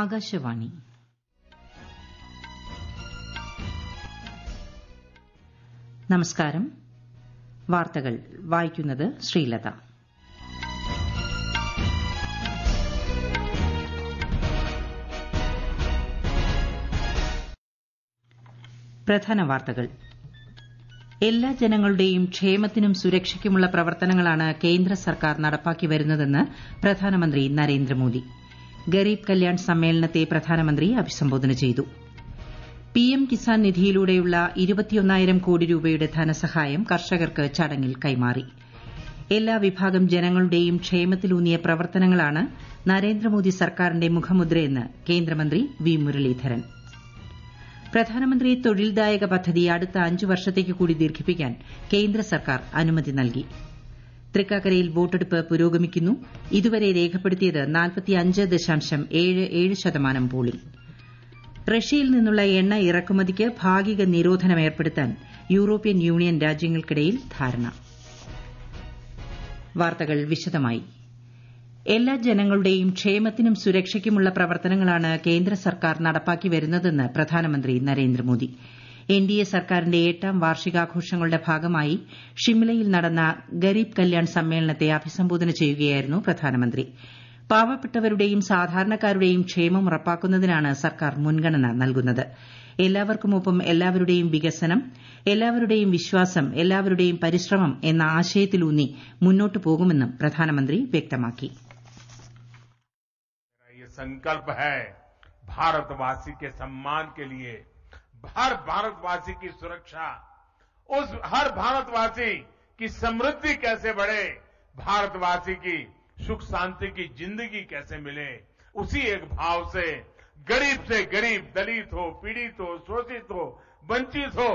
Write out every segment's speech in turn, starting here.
ആകാശവാണി നമസ്കാരം വാർത്തകൾ വായിക്കുന്നത് ശ്രീലത പ്രധാന വാർത്തകൾ എല്ലാ ജനങ്ങളുടെയും ക്ഷേമത്തിനും സുരക്ഷയ്ക്കുമുള്ള പ്രവർത്തനങ്ങളാണ് കേന്ദ്ര സർക്കാർ നടപ്പാക്കി വരുന്നതെന്ന് പ്രധാനമന്ത്രി നരേന്ദ്രമോദി ഗരീബ് കല്യാൺ സമ്മേളനത്തെ പ്രധാനമന്ത്രി അഭിസംബോധന ചെയ്തു പിഎം കിസാൻ നിധിയിലൂടെയുള്ള ഇരുപത്തിയൊന്നായിരം കോടി രൂപയുടെ ധനസഹായം കർഷകർക്ക് ചടങ്ങിൽ കൈമാറി എല്ലാ വിഭാഗം ജനങ്ങളുടെയും ക്ഷേമത്തിലൂന്നിയ പ്രവർത്തനങ്ങളാണ് നരേന്ദ്രമോദി സർക്കാരിന്റെ മുഖമുദ്രയെന്ന് കേന്ദ്രമന്ത്രി വി മുരളീധരൻ പ്രധാനമന്ത്രി തൊഴിൽദായക പദ്ധതി അടുത്ത അഞ്ച് വർഷത്തേക്ക് കൂടി ദീർഘിപ്പിക്കാൻ കേന്ദ്ര സർക്കാർ അനുമതി നൽകി തൃക്കാക്കരയിൽ വോട്ടെടുപ്പ് പുരോഗമിക്കുന്നു ഇതുവരെ രേഖപ്പെടുത്തിയത് ശതമാനം പോളിംഗ് റഷ്യയിൽ നിന്നുള്ള എണ്ണ ഇറക്കുമതിക്ക് ഭാഗിക നിരോധനം ഏർപ്പെടുത്താൻ യൂറോപ്യൻ യൂണിയൻ രാജ്യങ്ങൾക്കിടയിൽ ധാരണ വാർത്തകൾ വിശദമായി എല്ലാ ജനങ്ങളുടെയും ക്ഷേമത്തിനും സുരക്ഷയ്ക്കുമുള്ള പ്രവർത്തനങ്ങളാണ് കേന്ദ്ര സർക്കാർ നടപ്പാക്കി വരുന്നതെന്ന് പ്രധാനമന്ത്രി നരേന്ദ്രമോദി എൻഡിഎ സർക്കാരിന്റെ എട്ടാം വാർഷികാഘോഷങ്ങളുടെ ഭാഗമായി ഷിംലയിൽ നടന്ന ഗരീബ് കല്യാൺ സമ്മേളനത്തെ അഭിസംബോധന ചെയ്യുകയായിരുന്നു പ്രധാനമന്ത്രി പാവപ്പെട്ടവരുടെയും സാധാരണക്കാരുടെയും ക്ഷേമം ഉറപ്പാക്കുന്നതിനാണ് സർക്കാർ മുൻഗണന നൽകുന്നത് എല്ലാവർക്കുമൊപ്പം എല്ലാവരുടെയും വികസനം എല്ലാവരുടെയും വിശ്വാസം എല്ലാവരുടെയും പരിശ്രമം എന്ന ആശയത്തിലൂന്നി മുന്നോട്ടു പോകുമെന്നും പ്രധാനമന്ത്രി വ്യക്തമാക്കി मेरा है भारतवासी के सम्मान के लिए हर भारतवासी की सुरक्षा उस हर भारतवासी की समृद्धि कैसे बढ़े भारतवासी की सुख शांति की जिंदगी कैसे मिले उसी एक भाव से गरीब से गरीब दलित हो पीड़ित हो शोषित हो वंचित हो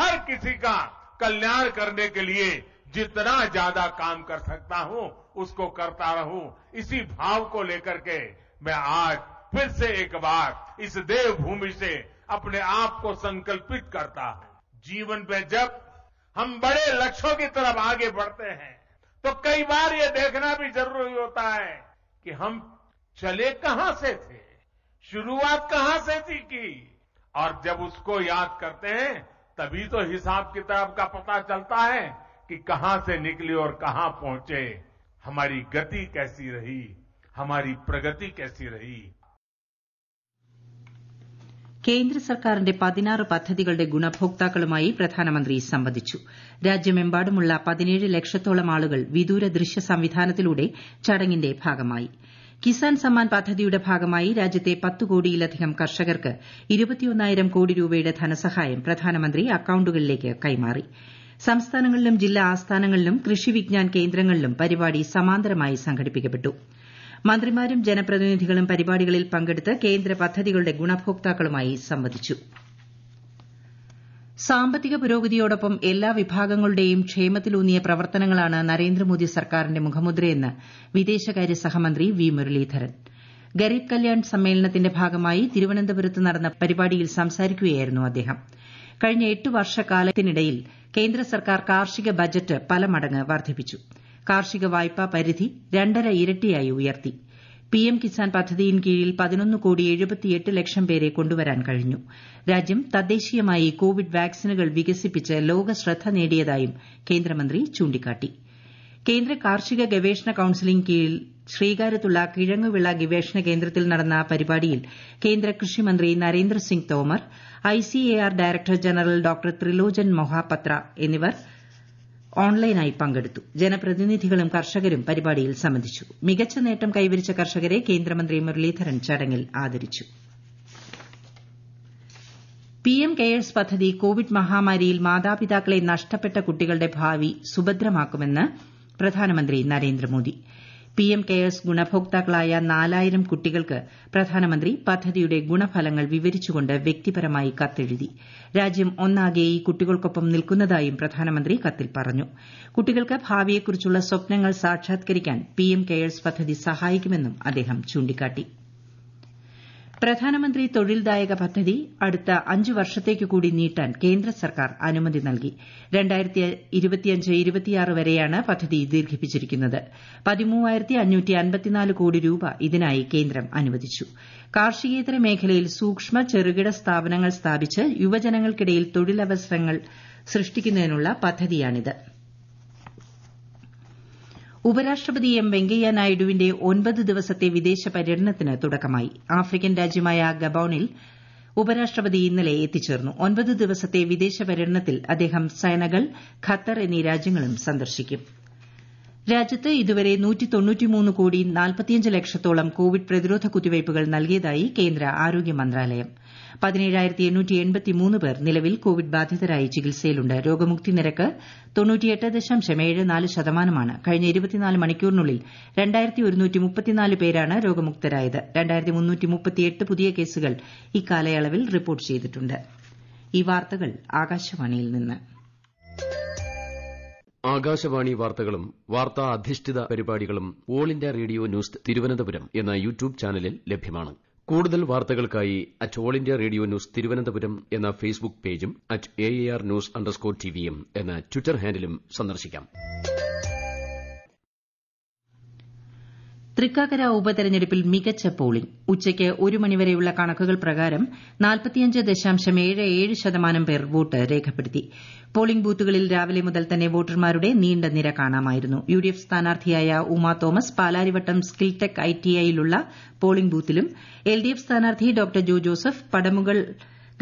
हर किसी का कल्याण करने के लिए जितना ज्यादा काम कर सकता हूं उसको करता रहूं इसी भाव को लेकर के मैं आज फिर से एक बार इस देवभूमि से अपने आप को संकल्पित करता है जीवन में जब हम बड़े लक्ष्यों की तरफ आगे बढ़ते हैं तो कई बार ये देखना भी जरूरी होता है कि हम चले कहां से थे शुरुआत कहां से थी की और जब उसको याद करते हैं तभी तो हिसाब किताब का पता चलता है कि कहां से निकले और कहां पहुंचे हमारी गति कैसी रही हमारी प्रगति कैसी रही കേന്ദ്ര സർക്കാരിന്റെ പതിനാറ് പദ്ധതികളുടെ ഗുണഭോക്താക്കളുമായി പ്രധാനമന്ത്രി സംവദിച്ചു രാജ്യമെമ്പാടുമുള്ള പതിനേഴ് ലക്ഷത്തോളം ആളുകൾ വിദൂര ദൃശ്യ സംവിധാനത്തിലൂടെ ചടങ്ങിന്റെ ഭാഗമായി കിസാൻ സമ്മാൻ പദ്ധതിയുടെ ഭാഗമായി രാജ്യത്തെ പത്ത് കോടിയിലധികം കർഷകർക്ക് ഇരുപത്തിയൊന്നായിരം കോടി രൂപയുടെ ധനസഹായം പ്രധാനമന്ത്രി അക്കൌണ്ടുകളിലേക്ക് കൈമാറി സംസ്ഥാനങ്ങളിലും ജില്ലാ ആസ്ഥാനങ്ങളിലും കൃഷി വിജ്ഞാൻ കേന്ദ്രങ്ങളിലും പരിപാടി സമാന്തരമായി സംഘടിപ്പിക്കപ്പെട്ടു മന്ത്രിമാരും ജനപ്രതിനിധികളും പരിപാടികളിൽ പങ്കെടുത്ത് കേന്ദ്ര പദ്ധതികളുടെ ഗുണഭോക്താക്കളുമായി സംവദിച്ചു സാമ്പത്തിക പുരോഗതിയോടൊപ്പം എല്ലാ വിഭാഗങ്ങളുടെയും ക്ഷേമത്തിലൂന്നിയ പ്രവർത്തനങ്ങളാണ് നരേന്ദ്രമോദി സർക്കാരിന്റെ മുഖമുദ്രയെന്ന് വിദേശകാര്യ സഹമന്ത്രി വി മുരളീധരൻ ഗരീബ് കല്യാൺ സമ്മേളനത്തിന്റെ ഭാഗമായി തിരുവനന്തപുരത്ത് നടന്ന പരിപാടിയിൽ സംസാരിക്കുകയായിരുന്നു അദ്ദേഹം കഴിഞ്ഞ എട്ട് വർഷക്കാലത്തിനിടയിൽ കേന്ദ്ര സർക്കാർ കാർഷിക ബജറ്റ് പല മടങ്ങ് വർദ്ധിപ്പിച്ചു കാർഷിക വായ്പാ പരിധി രണ്ടര ഇരട്ടിയായി ഉയർത്തി പിഎം കിസാൻ പദ്ധതിയിൻ കീഴിൽ കോടി ലക്ഷം പേരെ കൊണ്ടുവരാൻ കഴിഞ്ഞു രാജ്യം തദ്ദേശീയമായി കോവിഡ് വാക്സിനുകൾ വികസിപ്പിച്ച് ശ്രദ്ധ നേടിയതായും കേന്ദ്രമന്ത്രി ചൂണ്ടിക്കാട്ടി കേന്ദ്ര കാർഷിക ഗവേഷണ കൌൺസിലിംഗ് കീഴിൽ ശ്രീകാര്യത്തുള്ള കിഴങ്ങുവിള ഗവേഷണ കേന്ദ്രത്തിൽ നടന്ന പരിപാടിയിൽ കേന്ദ്ര കൃഷിമന്ത്രി Narendra Singh Tomar ICAR director general Dr Trilochan Mohapatra എന്നിവർ പി ഓൺലൈനായി പങ്കെടുത്തു ജനപ്രതിനിധികളും കർഷകരും പരിപാടിയിൽ സംബന്ധിച്ചു മികച്ച നേട്ടം കൈവരിച്ച കർഷകരെ കേന്ദ്രമന്ത്രി മുരളീധരൻ ചടങ്ങിൽ ആദരിച്ചു പിഎം കെയേഴ്സ് പദ്ധതി കോവിഡ് മഹാമാരിയിൽ മാതാപിതാക്കളെ നഷ്ടപ്പെട്ട കുട്ടികളുടെ ഭാവി സുഭദ്രമാക്കുമെന്ന് പ്രധാനമന്ത്രി നരേന്ദ്രമോദി പിഎം കെയേഴ്സ് ഗുണഭോക്താക്കളായ നാലായിരം കുട്ടികൾക്ക് പ്രധാനമന്ത്രി പദ്ധതിയുടെ ഗുണഫലങ്ങൾ വിവരിച്ചുകൊണ്ട് വ്യക്തിപരമായി കത്തെഴുതി രാജ്യം ഒന്നാകെ ഈ കുട്ടികൾക്കൊപ്പം നിൽക്കുന്നതായും പ്രധാനമന്ത്രി കത്തിൽ പറഞ്ഞു കുട്ടികൾക്ക് ഭാവിയെക്കുറിച്ചുള്ള സ്വപ്നങ്ങൾ സാക്ഷാത്കരിക്കാൻ പിഎം കെയേഴ്സ് പദ്ധതി സഹായിക്കുമെന്നും അദ്ദേഹം ചൂണ്ടിക്കാട്ടി പ്രധാനമന്ത്രി തൊഴിൽദായക പദ്ധതി അടുത്ത അഞ്ച് വർഷത്തേക്ക് കൂടി നീട്ടാൻ കേന്ദ്ര സർക്കാർ അനുമതി നൽകി വരെയാണ് പദ്ധതി ദീർഘിപ്പിച്ചിരിക്കുന്നത് കോടി രൂപ ഇതിനായി കേന്ദ്രം അനുവദിച്ചു കാർഷികേതര മേഖലയിൽ സൂക്ഷ്മ ചെറുകിട സ്ഥാപനങ്ങൾ സ്ഥാപിച്ച് യുവജനങ്ങൾക്കിടയിൽ തൊഴിലവസരങ്ങൾ സൃഷ്ടിക്കുന്നതിനുള്ള പദ്ധതിയാണിത് ഉപരാഷ്ട്രപതി എം വെങ്കയ്യ നായിഡുവിന്റെ ഒൻപത് ദിവസത്തെ വിദേശ പര്യടനത്തിന് തുടക്കമായി ആഫ്രിക്കൻ രാജ്യമായ ഗബോണിൽ ഉപരാഷ്ട്രപതി ഇന്നലെ എത്തിച്ചേർന്നു ഒൻപത് ദിവസത്തെ വിദേശ പര്യടനത്തിൽ അദ്ദേഹം സെനഗൾ ഖത്തർ എന്നീ രാജ്യങ്ങളും സന്ദർശിക്കും രാജ്യത്ത് ഇതുവരെ കോടി ലക്ഷത്തോളം കോവിഡ് പ്രതിരോധ കുത്തിവയ്പ്പുകൾ നൽകിയതായി കേന്ദ്ര ആരോഗ്യ മന്ത്രാലയം പേർ നിലവിൽ കോവിഡ് ബാധിതരായി ചികിത്സയിലുണ്ട് രോഗമുക്തി നിരക്ക് ശതമാനമാണ് കഴിഞ്ഞ മണിക്കൂറിനുള്ളിൽ പേരാണ് രോഗമുക്തരായത് പുതിയ കേസുകൾ ഇക്കാലയളവിൽ റിപ്പോർട്ട് ചെയ്തിട്ടുണ്ട് ആകാശവാണി വാർത്തകളും വാർത്താ അധിഷ്ഠിത പരിപാടികളും All India Radio news Thiruvananthapuram എന്ന യൂട്യൂബ് ചാനലിൽ ലഭ്യമാണ് കൂടുതൽ വാർത്തകൾക്കായി at All India Radio news Thiruvananthapuram എന്ന ഫേസ്ബുക്ക് പേജും at A A R news underscore ടിവിയും എന്ന ട്വിറ്റർ ഹാൻഡിലും സന്ദർശിക്കാം തൃക്കാക്കര ഉപതെരഞ്ഞെടുപ്പിൽ മികച്ച പോളിംഗ് ഉച്ചയ്ക്ക് ഒരു മണിവരെയുള്ള കണക്കുകൾ പ്രകാരം പേർ വോട്ട് രേഖപ്പെടുത്തി പോളിംഗ് ബൂത്തുകളിൽ രാവിലെ മുതൽ തന്നെ വോട്ടർമാരുടെ നീണ്ട നിര കാണാമായിരുന്നു യുഡിഎഫ് സ്ഥാനാർത്ഥിയായ ഉമാ തോമസ് പാലാരിവട്ടം സ്കിൽടെക് ഐയിലുള്ള പോളിംഗ് ബൂത്തിലും എൽഡിഎഫ് സ്ഥാനാർത്ഥി Dr Jo Joseph Padamugal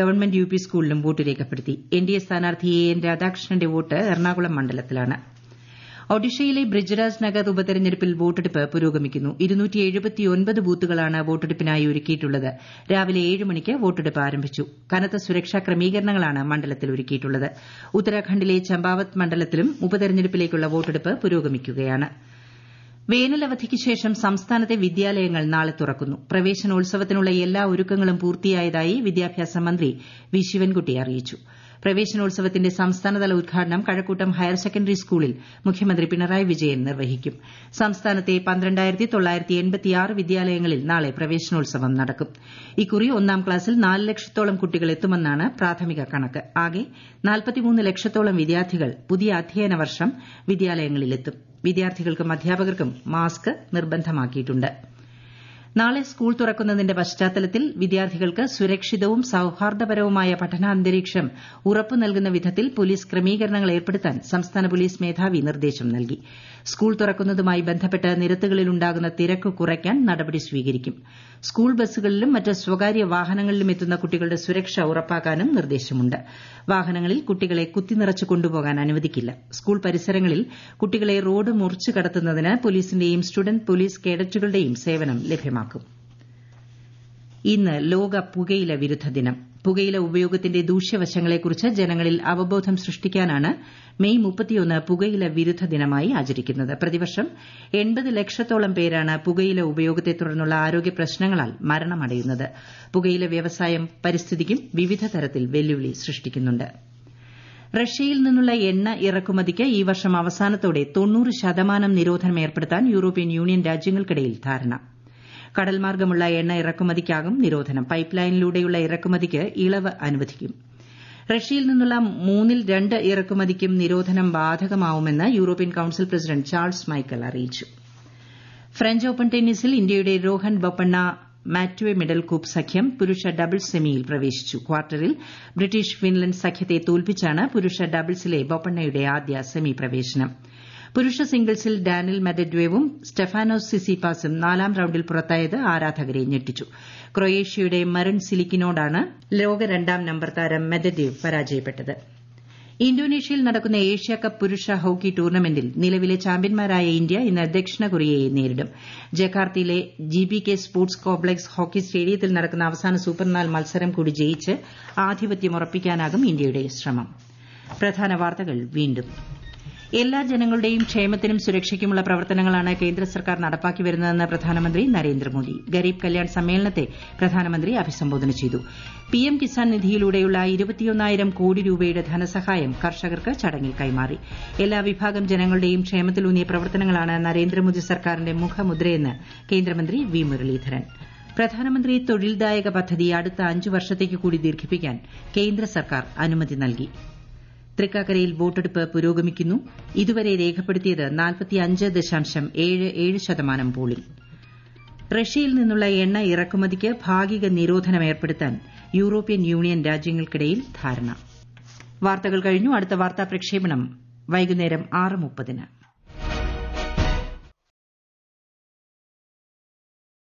government UP സ്കൂളിലും വോട്ട് രേഖപ്പെടുത്തി എൻഡിഎ സ്ഥാനാർത്ഥി എ എൻ രാധാകൃഷ്ണന്റെ വോട്ട് എറണാകുളം മണ്ഡലത്തിലാണ് ഒഡീഷയിലെ ബ്രിജ്രാജ് നഗർ ഉപതെരഞ്ഞെടുപ്പിൽ വോട്ടെടുപ്പ് പുരോഗമിക്കുന്നു ബൂത്തുകളാണ് വോട്ടെടുപ്പിനായി ഒരുക്കിയിട്ടുള്ളത് രാവിലെ ഏഴ് മണിക്ക് വോട്ടെടുപ്പ് ആരംഭിച്ചു കനത്ത സുരക്ഷാ ക്രമീകരണങ്ങളാണ് മണ്ഡലത്തിൽ ഒരുക്കിയിട്ടുള്ളത് ഉത്തരാഖണ്ഡിലെ ചമ്പാവത് മണ്ഡലത്തിലും ഉപതെരഞ്ഞെടുപ്പിലേക്കുള്ള വോട്ടെടുപ്പ് പുരോഗമിക്കുകയാണ് വേനലവധിക്ക് ശേഷം സംസ്ഥാനത്തെ വിദ്യാലയങ്ങൾ നാളെ തുറക്കുന്നു പ്രവേശനോത്സവത്തിനുള്ള എല്ലാ ഒരുക്കങ്ങളും പൂർത്തിയായതായി വിദ്യാഭ്യാസ മന്ത്രി വി ശിവൻകുട്ടി അറിയിച്ചു പ്രവേശനോത്സവത്തിന്റെ സംസ്ഥാനതല ഉദ്ഘാടനം കഴക്കൂട്ടം ഹയർ സെക്കൻഡറി സ്കൂളിൽ മുഖ്യമന്ത്രി പിണറായി വിജയൻ നിർവഹിക്കും സംസ്ഥാനത്തെ വിദ്യാലയങ്ങളിൽ നാളെ പ്രവേശനോത്സവം നടക്കും ഇക്കുറി ഒന്നാം ക്ലാസ്സിൽ നാല് ലക്ഷത്തോളം കുട്ടികൾ എത്തുമെന്നാണ് പ്രാഥമിക കണക്ക് ആകെ ലക്ഷത്തോളം വിദ്യാർത്ഥികൾ പുതിയ അധ്യയന വർഷം വിദ്യാലയങ്ങളിലെത്തും വിദ്യാർത്ഥികൾക്കും അധ്യാപകർക്കും മാസ്ക് ് നാളെ സ്കൂൾ തുറക്കുന്നതിന്റെ പശ്ചാത്തലത്തിൽ വിദ്യാർത്ഥികൾക്ക് സുരക്ഷിതവും സൌഹാർദ്ദപരവുമായ പഠനാന്തരീക്ഷം ഉറപ്പു നൽകുന്ന വിധത്തിൽ പോലീസ് ക്രമീകരണങ്ങൾ ഏർപ്പെടുത്താൻ സംസ്ഥാന പോലീസ് മേധാവി നിർദ്ദേശം നൽകി സ്കൂൾ തുറക്കുന്നതുമായി ബന്ധപ്പെട്ട് നിരത്തുകളിലുണ്ടാകുന്ന തിരക്ക് കുറയ്ക്കാൻ നടപടി സ്വീകരിക്കും സ്കൂൾ ബസുകളിലും മറ്റ് സ്വകാര്യ വാഹനങ്ങളിലും എത്തുന്ന കുട്ടികളുടെ സുരക്ഷ ഉറപ്പാക്കാനും നിർദ്ദേശമുണ്ട് വാഹനങ്ങളിൽ കുട്ടികളെ കുത്തിനിറച്ച് കൊണ്ടുപോകാൻ അനുവദിക്കില്ല സ്കൂൾ പരിസരങ്ങളിൽ കുട്ടികളെ റോഡ് മുറിച്ചു കടത്തുന്നതിന് പോലീസിന്റെയും സ്റ്റുഡന്റ് പോലീസ് കേഡറ്റുകളുടെയും സേവനം ലഭ്യമാണ് ലഭ്യമാക്കും ഇന്ന് ലോക പുകയില വിരുദ്ധ ദിനം പുകയില ഉപയോഗത്തിന്റെ ദൂഷ്യവശങ്ങളെക്കുറിച്ച് ജനങ്ങളിൽ അവബോധം സൃഷ്ടിക്കാനാണ് മെയ് പുകയില വിരുദ്ധ ദിനമായി ആചരിക്കുന്നത് പ്രതിവർഷം ലക്ഷത്തോളം പേരാണ് പുകയില ഉപയോഗത്തെ തുടർന്നുള്ള ആരോഗ്യ പ്രശ്നങ്ങളാൽ മരണമടയുന്നത് പുകയില വ്യവസായം പരിസ്ഥിതിക്കും വിവിധ തരത്തിൽ വെല്ലുവിളി സൃഷ്ടിക്കുന്നുണ്ട് റഷ്യയിൽ നിന്നുള്ള എണ്ണ ഇറക്കുമതിക്ക് ഈ വർഷം അവസാനത്തോടെ ശതമാനം നിരോധനം ഏർപ്പെടുത്താൻ യൂറോപ്യൻ യൂണിയൻ രാജ്യങ്ങൾക്കിടയിൽ ധാരണ കടൽ മാർഗ്ഗമുള്ള എണ്ണ ഇറക്കുമതിക്കാകും നിരോധനം പൈപ്പ് ലൈനിലൂടെയുള്ള ഇറക്കുമതിക്ക് ഇളവ് അനുവദിക്കും റഷ്യയിൽ നിന്നുള്ള മൂന്നിൽ രണ്ട് ഇറക്കുമതിക്കും നിരോധനം ബാധകമാവുമെന്ന് European council president Charles Michel അറിയിച്ചു ഫ്രഞ്ച് ഓപ്പൺ ടെന്നീസിൽ ഇന്ത്യയുടെ രോഹൻ ബൊപ്പണ്ണ മാറ്റ്വേ കൂപ്പ് സഖ്യം പുരുഷ ഡബിൾസ് സെമിയിൽ പ്രവേശിച്ചു ക്വാർട്ടറിൽ ബ്രിട്ടീഷ് ഫിൻലൻഡ് സഖ്യത്തെ തോൽപ്പിച്ചാണ് പുരുഷ ഡബിൾസിലെ ബൊപ്പണ്ണയുടെ ആദ്യ സെമി പ്രവേശനം പുരുഷ സിംഗിൾസിൽ ഡാനിൽ മെദഡ്വേവും സ്റ്റെഫാനോസ് സിസിപാസും നാലാം റൌണ്ടിൽ പുറത്തായത് ആരാധകരെ ഞെട്ടിച്ചു ക്രൊയേഷ്യയുടെ മറിൻ സിലിക്കിനോടാണ് ലോക രണ്ടാം നമ്പർ താരം മെദ്വദേവ് പരാജയപ്പെട്ടത് ഇന്തോനേഷ്യയിൽ നടക്കുന്ന ഏഷ്യാകപ്പ് പുരുഷ ഹോക്കി ടൂർണമെന്റിൽ നിലവിലെ ചാമ്പ്യന്മാരായ ഇന്ത്യ ഇന്ന് ദക്ഷിണ കൊറിയയെ നേരിടും ജക്കാർത്തയിലെ G B K sports complex hockey സ്റ്റേഡിയത്തിൽ നടക്കുന്ന അവസാന സൂപ്പർനാൾ മത്സരം കൂടി ജയിച്ച് ആധിപത്യം ഉറപ്പിക്കാനാകും ഇന്ത്യയുടെ ശ്രമം എല്ലാ ജനങ്ങളുടെയും ക്ഷേമത്തിനും സുരക്ഷയ്ക്കുമുള്ള പ്രവർത്തനങ്ങളാണ് കേന്ദ്ര സർക്കാർ നടപ്പാക്കി വരുന്നതെന്ന് പ്രധാനമന്ത്രി നരേന്ദ്രമോദി ഗരീബ് കല്യാൺ സമ്മേളനത്തെ പ്രധാനമന്ത്രി അഭിസംബോധന ചെയ്തു പിഎം കിസാൻ നിധിയിലൂടെയുള്ള ഇരുപത്തിയൊന്നായിരം കോടി രൂപയുടെ ധനസഹായം കർഷകർക്ക് ചടങ്ങിൽ കൈമാറി എല്ലാ വിഭാഗം ജനങ്ങളുടെയും ക്ഷേമത്തിലൂന്നിയ പ്രവർത്തനങ്ങളാണ് നരേന്ദ്രമോദി സർക്കാരിന്റെ മുഖമുദ്രയെന്ന് കേന്ദ്രമന്ത്രി വി മുരളീധരൻ പ്രധാനമന്ത്രി തൊഴിൽദായക പദ്ധതി അടുത്ത അഞ്ച് വർഷത്തേക്ക് കൂടി ദീർഘിപ്പിക്കാൻ കേന്ദ്ര സർക്കാർ അനുമതി നൽകി തൃക്കാക്കരയിൽ വോട്ടെടുപ്പ് പുരോഗമിക്കുന്നു ഇതുവരെ രേഖപ്പെടുത്തിയത് റഷ്യയിൽ നിന്നുള്ള എണ്ണ ഇറക്കുമതിക്ക് ഭാഗിക നിരോധനം ഏർപ്പെടുത്താൻ യൂറോപ്യൻ യൂണിയൻ രാജ്യങ്ങൾക്കിടയിൽ ധാരണ